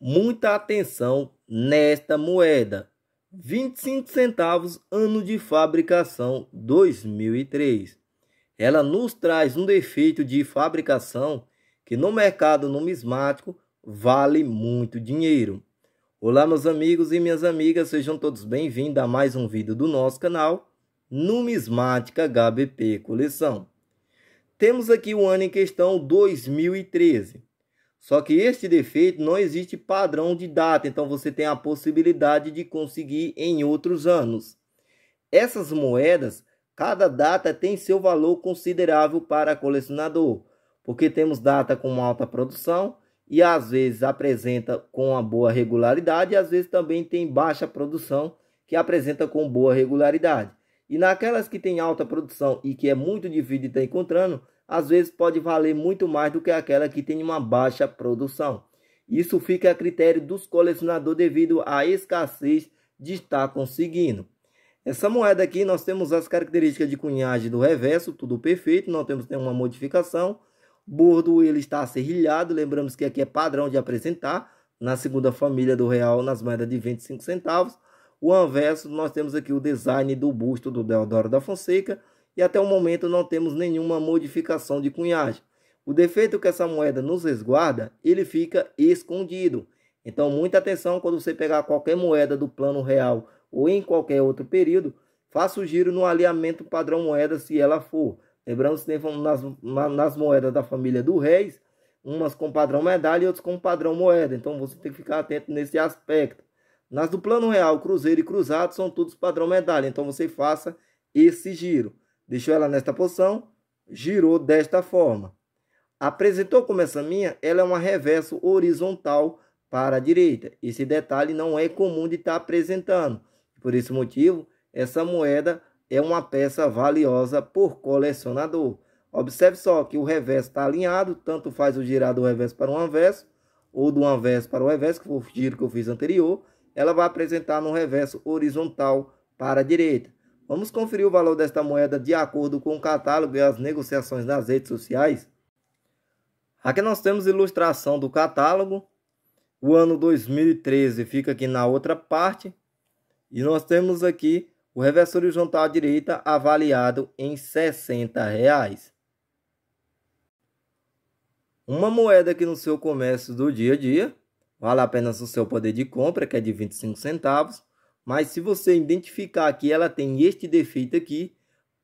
muita atenção nesta moeda. 25 centavos ano de fabricação 2003. Ela nos traz um defeito de fabricação que no mercado numismático vale muito dinheiro. Olá meus amigos e minhas amigas, sejam todos bem-vindos a mais um vídeo do nosso canal Numismática HBP Coleção. Temos aqui o ano em questão 2013. Só que este defeito não existe padrão de data, então você tem a possibilidade de conseguir em outros anos. Essas moedas, cada data tem seu valor considerável para colecionador, porque temos data com alta produção e às vezes apresenta com uma boa regularidade, e às vezes também tem baixa produção que apresenta com boa regularidade. E naquelas que tem alta produção e que é muito difícil de estar encontrando, às vezes pode valer muito mais do que aquela que tem uma baixa produção. Isso fica a critério dos colecionadores devido à escassez de estar conseguindo. Essa moeda aqui nós temos as características de cunhagem do reverso, tudo perfeito, não temos nenhuma modificação. Bordo ele está serrilhado, lembramos que aqui é padrão de apresentar na segunda família do real nas moedas de 25 centavos. O anverso nós temos aqui o design do busto do Deodoro da Fonseca e até o momento não temos nenhuma modificação de cunhagem. O defeito que essa moeda nos resguarda, ele fica escondido. Então, muita atenção quando você pegar qualquer moeda do plano real ou em qualquer outro período, faça o giro no alinhamento padrão moeda se ela for. Lembrando que tem nas, nas moedas da família do Reis, umas com padrão medalha e outras com padrão moeda. Então você tem que ficar atento nesse aspecto. Nas do plano real, cruzeiro e cruzado são todos padrão medalha. Então você faça esse giro deixou ela nesta posição, girou desta forma. Apresentou como essa minha, ela é uma reverso horizontal para a direita. Esse detalhe não é comum de estar tá apresentando. Por esse motivo, essa moeda é uma peça valiosa por colecionador. Observe só que o reverso está alinhado, tanto faz o girar do reverso para o anverso, ou do anverso para o reverso, que foi o giro que eu fiz anterior, ela vai apresentar no reverso horizontal para a direita. Vamos conferir o valor desta moeda de acordo com o catálogo e as negociações nas redes sociais? Aqui nós temos ilustração do catálogo. O ano 2013 fica aqui na outra parte. E nós temos aqui o reverso horizontal à direita avaliado em R$ 60. Reais. Uma moeda que no seu comércio do dia a dia vale apenas o seu poder de compra, que é de 25 centavos. Mas se você identificar que ela tem este defeito aqui,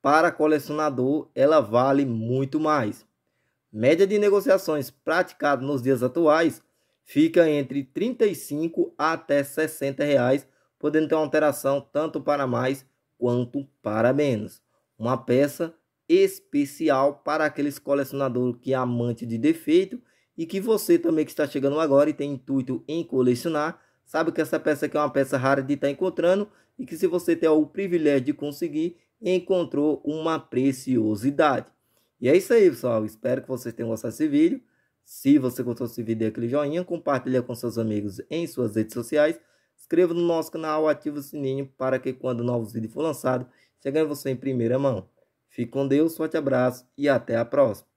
para colecionador ela vale muito mais. Média de negociações praticada nos dias atuais fica entre 35 até 60 reais, podendo ter uma alteração tanto para mais quanto para menos. Uma peça especial para aqueles colecionadores que é amante de defeito e que você também que está chegando agora e tem intuito em colecionar, Sabe que essa peça aqui é uma peça rara de estar tá encontrando e que se você tem o privilégio de conseguir, encontrou uma preciosidade. E é isso aí, pessoal. Espero que vocês tenham gostado desse vídeo. Se você gostou desse vídeo, dê aquele joinha, compartilha com seus amigos em suas redes sociais. Inscreva no nosso canal, ative o sininho para que quando novos vídeos for lançado, chegue você em primeira mão. Fique com Deus, forte abraço e até a próxima.